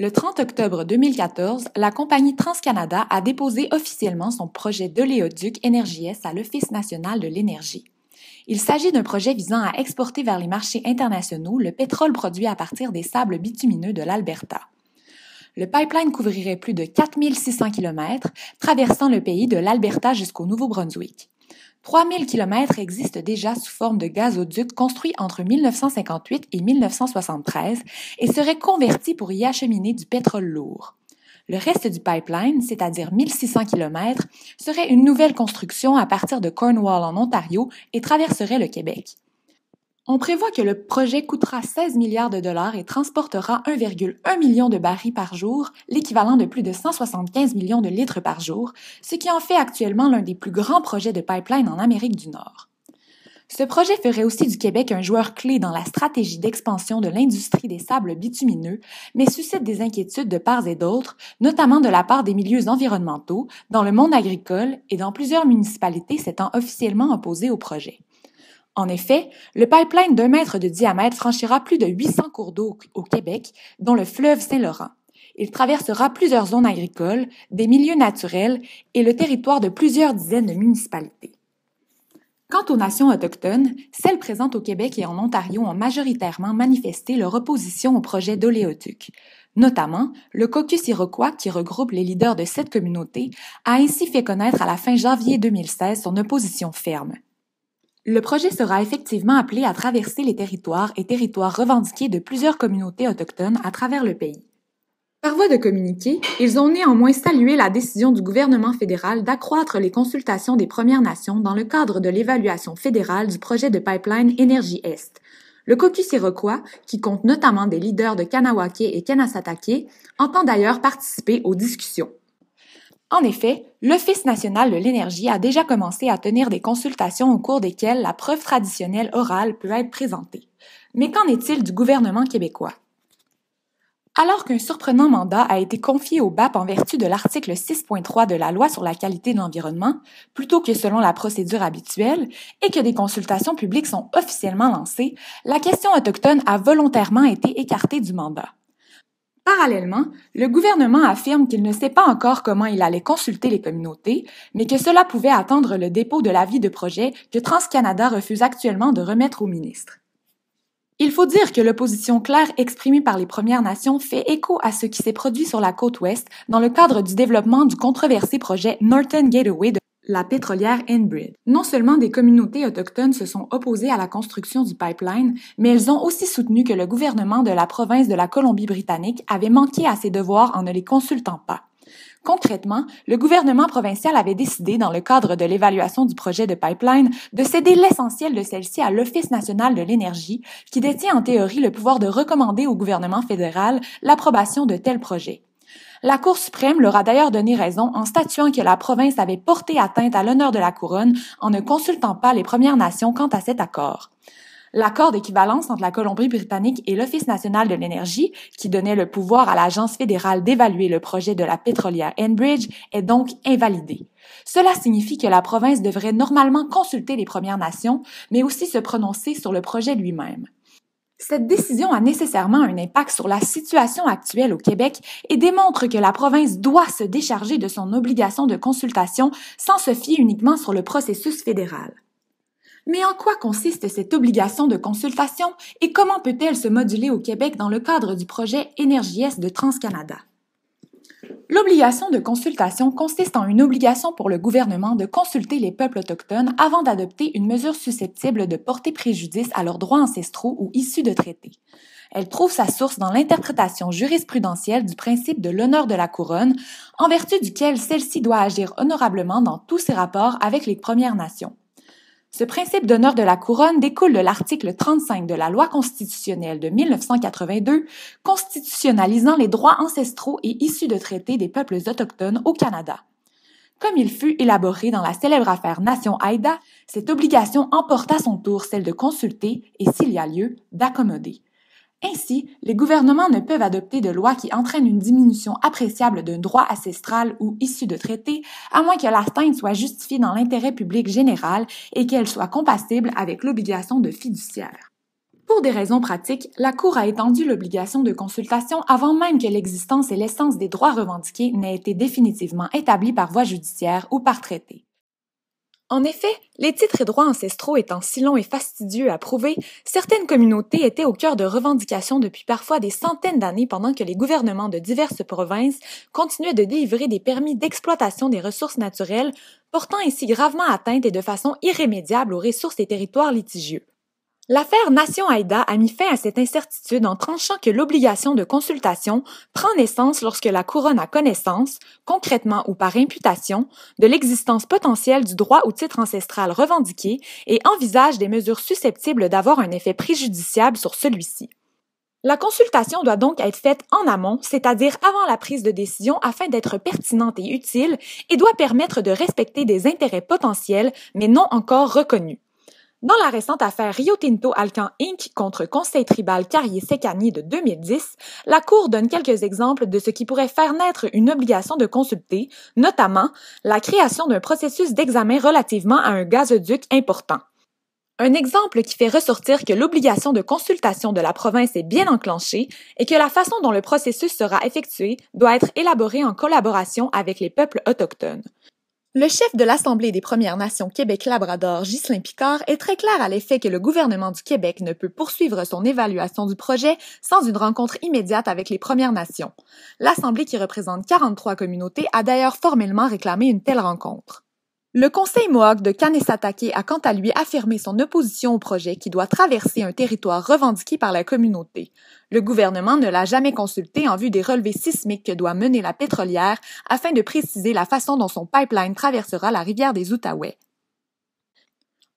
Le 30 octobre 2014, la compagnie TransCanada a déposé officiellement son projet d'oléoduc Energies à l'Office national de l'énergie. Il s'agit d'un projet visant à exporter vers les marchés internationaux le pétrole produit à partir des sables bitumineux de l'Alberta. Le pipeline couvrirait plus de 4600 km, traversant le pays de l'Alberta jusqu'au Nouveau-Brunswick. 3000 km existent déjà sous forme de gazoducs construits entre 1958 et 1973 et seraient convertis pour y acheminer du pétrole lourd. Le reste du pipeline, c'est-à-dire 1600 km, serait une nouvelle construction à partir de Cornwall en Ontario et traverserait le Québec. On prévoit que le projet coûtera 16 milliards de dollars et transportera 1,1 million de barils par jour, l'équivalent de plus de 175 millions de litres par jour, ce qui en fait actuellement l'un des plus grands projets de pipeline en Amérique du Nord. Ce projet ferait aussi du Québec un joueur clé dans la stratégie d'expansion de l'industrie des sables bitumineux, mais suscite des inquiétudes de part et d'autre, notamment de la part des milieux environnementaux, dans le monde agricole et dans plusieurs municipalités s'étant officiellement opposées au projet. En effet, le pipeline d'un mètre de diamètre franchira plus de 800 cours d'eau au Québec, dont le fleuve Saint-Laurent. Il traversera plusieurs zones agricoles, des milieux naturels et le territoire de plusieurs dizaines de municipalités. Quant aux nations autochtones, celles présentes au Québec et en Ontario ont majoritairement manifesté leur opposition au projet d'oléoduc. Notamment, le caucus iroquois, qui regroupe les leaders de cette communauté, a ainsi fait connaître à la fin janvier 2016 son opposition ferme. Le projet sera effectivement appelé à traverser les territoires et territoires revendiqués de plusieurs communautés autochtones à travers le pays. Par voie de communiqué, ils ont néanmoins salué la décision du gouvernement fédéral d'accroître les consultations des Premières Nations dans le cadre de l'évaluation fédérale du projet de pipeline Énergie Est. Le caucus iroquois, qui compte notamment des leaders de Kanawake et Kanasatake, entend d'ailleurs participer aux discussions. En effet, l'Office national de l'énergie a déjà commencé à tenir des consultations au cours desquelles la preuve traditionnelle orale peut être présentée. Mais qu'en est-il du gouvernement québécois? Alors qu'un surprenant mandat a été confié au BAP en vertu de l'article 6.3 de la Loi sur la qualité de l'environnement, plutôt que selon la procédure habituelle, et que des consultations publiques sont officiellement lancées, la question autochtone a volontairement été écartée du mandat. Parallèlement, le gouvernement affirme qu'il ne sait pas encore comment il allait consulter les communautés, mais que cela pouvait attendre le dépôt de l'avis de projet que TransCanada refuse actuellement de remettre au ministre. Il faut dire que l'opposition claire exprimée par les Premières Nations fait écho à ce qui s'est produit sur la côte ouest dans le cadre du développement du controversé projet Northern Gateway de la pétrolière Enbridge. Non seulement des communautés autochtones se sont opposées à la construction du pipeline, mais elles ont aussi soutenu que le gouvernement de la province de la Colombie-Britannique avait manqué à ses devoirs en ne les consultant pas. Concrètement, le gouvernement provincial avait décidé, dans le cadre de l'évaluation du projet de pipeline, de céder l'essentiel de celle-ci à l'Office national de l'énergie, qui détient en théorie le pouvoir de recommander au gouvernement fédéral l'approbation de tels projets. La Cour suprême leur a d'ailleurs donné raison en statuant que la province avait porté atteinte à l'honneur de la couronne en ne consultant pas les Premières Nations quant à cet accord. L'accord d'équivalence entre la Colombie-Britannique et l'Office national de l'énergie, qui donnait le pouvoir à l'Agence fédérale d'évaluer le projet de la pétrolière Enbridge, est donc invalidé. Cela signifie que la province devrait normalement consulter les Premières Nations, mais aussi se prononcer sur le projet lui-même. Cette décision a nécessairement un impact sur la situation actuelle au Québec et démontre que la province doit se décharger de son obligation de consultation sans se fier uniquement sur le processus fédéral. Mais en quoi consiste cette obligation de consultation et comment peut-elle se moduler au Québec dans le cadre du projet Énergie de TransCanada? L'obligation de consultation consiste en une obligation pour le gouvernement de consulter les peuples autochtones avant d'adopter une mesure susceptible de porter préjudice à leurs droits ancestraux ou issus de traités. Elle trouve sa source dans l'interprétation jurisprudentielle du principe de l'honneur de la couronne, en vertu duquel celle-ci doit agir honorablement dans tous ses rapports avec les Premières Nations. Ce principe d'honneur de la couronne découle de l'article 35 de la loi constitutionnelle de 1982 constitutionnalisant les droits ancestraux et issus de traités des peuples autochtones au Canada. Comme il fut élaboré dans la célèbre affaire Nation Haïda, cette obligation emporta à son tour celle de consulter et, s'il y a lieu, d'accommoder. Ainsi, les gouvernements ne peuvent adopter de loi qui entraîne une diminution appréciable d'un droit ancestral ou issu de traité, à moins que l'atteinte soit justifiée dans l'intérêt public général et qu'elle soit compatible avec l'obligation de fiduciaire. Pour des raisons pratiques, la Cour a étendu l'obligation de consultation avant même que l'existence et l'essence des droits revendiqués n'aient été définitivement établis par voie judiciaire ou par traité. En effet, les titres et droits ancestraux étant si longs et fastidieux à prouver, certaines communautés étaient au cœur de revendications depuis parfois des centaines d'années pendant que les gouvernements de diverses provinces continuaient de délivrer des permis d'exploitation des ressources naturelles, portant ainsi gravement atteinte et de façon irrémédiable aux ressources des territoires litigieux. L'affaire Nation Aida a mis fin à cette incertitude en tranchant que l'obligation de consultation prend naissance lorsque la couronne a connaissance, concrètement ou par imputation, de l'existence potentielle du droit au titre ancestral revendiqué et envisage des mesures susceptibles d'avoir un effet préjudiciable sur celui-ci. La consultation doit donc être faite en amont, c'est-à-dire avant la prise de décision afin d'être pertinente et utile et doit permettre de respecter des intérêts potentiels mais non encore reconnus. Dans la récente affaire Rio Tinto Alcan Inc. contre Conseil tribal Carrier Sekani de 2010, la Cour donne quelques exemples de ce qui pourrait faire naître une obligation de consulter, notamment la création d'un processus d'examen relativement à un gazoduc important. Un exemple qui fait ressortir que l'obligation de consultation de la province est bien enclenchée et que la façon dont le processus sera effectué doit être élaborée en collaboration avec les peuples autochtones. Le chef de l'Assemblée des Premières Nations Québec-Labrador, Ghislain Picard, est très clair à l'effet que le gouvernement du Québec ne peut poursuivre son évaluation du projet sans une rencontre immédiate avec les Premières Nations. L'Assemblée qui représente 43 communautés a d'ailleurs formellement réclamé une telle rencontre. Le Conseil Mohawk de Kanesatake a quant à lui affirmé son opposition au projet qui doit traverser un territoire revendiqué par la communauté. Le gouvernement ne l'a jamais consulté en vue des relevés sismiques que doit mener la pétrolière afin de préciser la façon dont son pipeline traversera la rivière des Outaouais.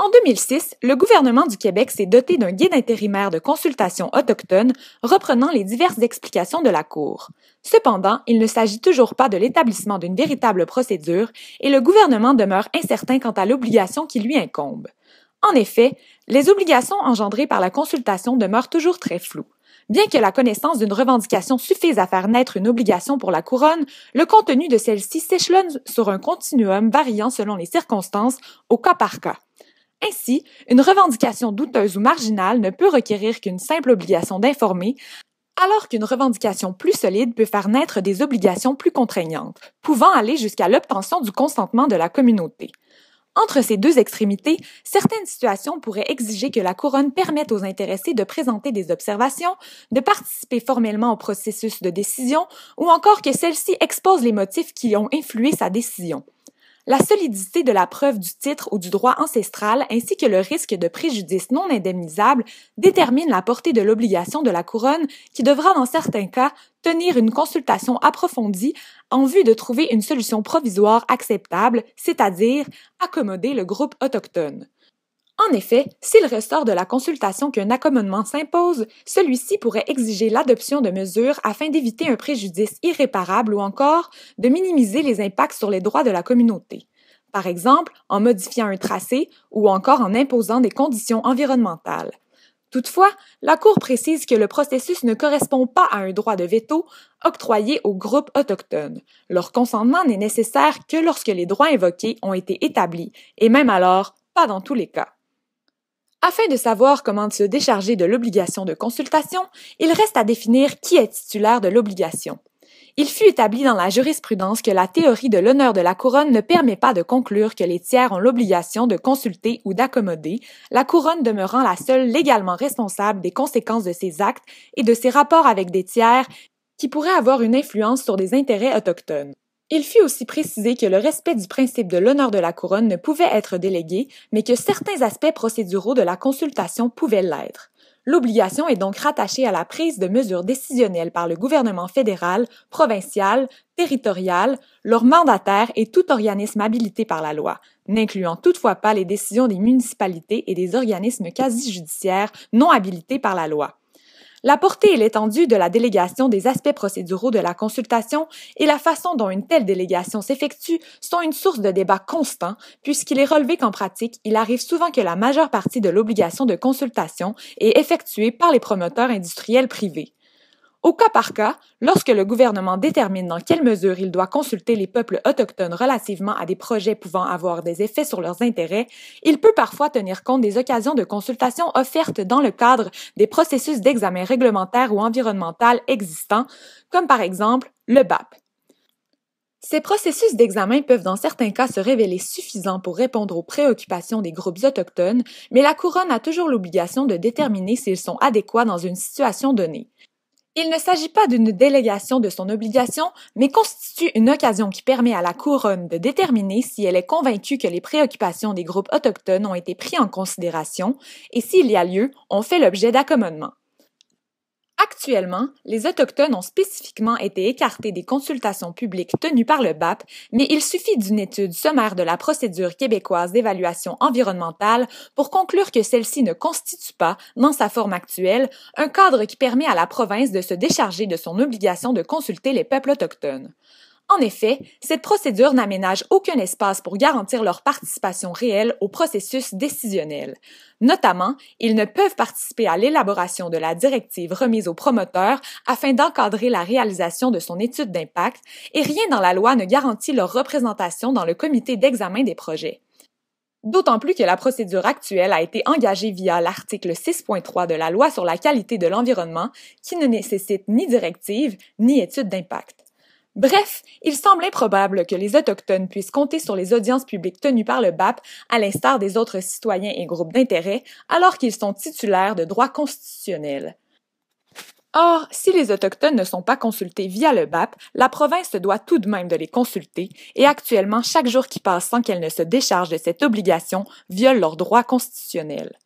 En 2006, le gouvernement du Québec s'est doté d'un guide intérimaire de consultation autochtone reprenant les diverses explications de la Cour. Cependant, il ne s'agit toujours pas de l'établissement d'une véritable procédure et le gouvernement demeure incertain quant à l'obligation qui lui incombe. En effet, les obligations engendrées par la consultation demeurent toujours très floues. Bien que la connaissance d'une revendication suffise à faire naître une obligation pour la couronne, le contenu de celle-ci s'échelonne sur un continuum variant selon les circonstances, au cas par cas. Ainsi, une revendication douteuse ou marginale ne peut requérir qu'une simple obligation d'informer, alors qu'une revendication plus solide peut faire naître des obligations plus contraignantes, pouvant aller jusqu'à l'obtention du consentement de la communauté. Entre ces deux extrémités, certaines situations pourraient exiger que la couronne permette aux intéressés de présenter des observations, de participer formellement au processus de décision, ou encore que celle-ci expose les motifs qui ont influé sa décision la solidité de la preuve du titre ou du droit ancestral ainsi que le risque de préjudice non indemnisable déterminent la portée de l'obligation de la couronne qui devra dans certains cas tenir une consultation approfondie en vue de trouver une solution provisoire acceptable, c'est-à-dire accommoder le groupe autochtone. En effet, s'il ressort de la consultation qu'un accommodement s'impose, celui-ci pourrait exiger l'adoption de mesures afin d'éviter un préjudice irréparable ou encore de minimiser les impacts sur les droits de la communauté, par exemple en modifiant un tracé ou encore en imposant des conditions environnementales. Toutefois, la Cour précise que le processus ne correspond pas à un droit de veto octroyé aux groupes autochtones. Leur consentement n'est nécessaire que lorsque les droits invoqués ont été établis, et même alors, pas dans tous les cas. Afin de savoir comment se décharger de l'obligation de consultation, il reste à définir qui est titulaire de l'obligation. Il fut établi dans la jurisprudence que la théorie de l'honneur de la couronne ne permet pas de conclure que les tiers ont l'obligation de consulter ou d'accommoder, la couronne demeurant la seule légalement responsable des conséquences de ses actes et de ses rapports avec des tiers qui pourraient avoir une influence sur des intérêts autochtones. Il fut aussi précisé que le respect du principe de l'honneur de la couronne ne pouvait être délégué, mais que certains aspects procéduraux de la consultation pouvaient l'être. L'obligation est donc rattachée à la prise de mesures décisionnelles par le gouvernement fédéral, provincial, territorial, leur mandataire et tout organisme habilité par la loi, n'incluant toutefois pas les décisions des municipalités et des organismes quasi-judiciaires non habilités par la loi. La portée et l'étendue de la délégation des aspects procéduraux de la consultation et la façon dont une telle délégation s'effectue sont une source de débat constant, puisqu'il est relevé qu'en pratique, il arrive souvent que la majeure partie de l'obligation de consultation est effectuée par les promoteurs industriels privés au cas par cas, lorsque le gouvernement détermine dans quelle mesure il doit consulter les peuples autochtones relativement à des projets pouvant avoir des effets sur leurs intérêts, il peut parfois tenir compte des occasions de consultation offertes dans le cadre des processus d'examen réglementaire ou environnemental existants, comme par exemple le BAP. Ces processus d'examen peuvent dans certains cas se révéler suffisants pour répondre aux préoccupations des groupes autochtones, mais la couronne a toujours l'obligation de déterminer s'ils sont adéquats dans une situation donnée. Il ne s'agit pas d'une délégation de son obligation, mais constitue une occasion qui permet à la Couronne de déterminer si elle est convaincue que les préoccupations des groupes autochtones ont été prises en considération et s'il y a lieu, ont fait l'objet d'accommodements. Actuellement, les Autochtones ont spécifiquement été écartés des consultations publiques tenues par le BAP, mais il suffit d'une étude sommaire de la procédure québécoise d'évaluation environnementale pour conclure que celle-ci ne constitue pas, dans sa forme actuelle, un cadre qui permet à la province de se décharger de son obligation de consulter les peuples autochtones. En effet, cette procédure n'aménage aucun espace pour garantir leur participation réelle au processus décisionnel. Notamment, ils ne peuvent participer à l'élaboration de la directive remise au promoteur afin d'encadrer la réalisation de son étude d'impact, et rien dans la loi ne garantit leur représentation dans le comité d'examen des projets. D'autant plus que la procédure actuelle a été engagée via l'article 6.3 de la loi sur la qualité de l'environnement qui ne nécessite ni directive ni étude d'impact. Bref, il semble improbable que les Autochtones puissent compter sur les audiences publiques tenues par le BAP, à l'instar des autres citoyens et groupes d'intérêt, alors qu'ils sont titulaires de droits constitutionnels. Or, si les Autochtones ne sont pas consultés via le BAP, la province doit tout de même de les consulter, et actuellement, chaque jour qui passe sans qu'elles ne se décharge de cette obligation viole leurs droits constitutionnels.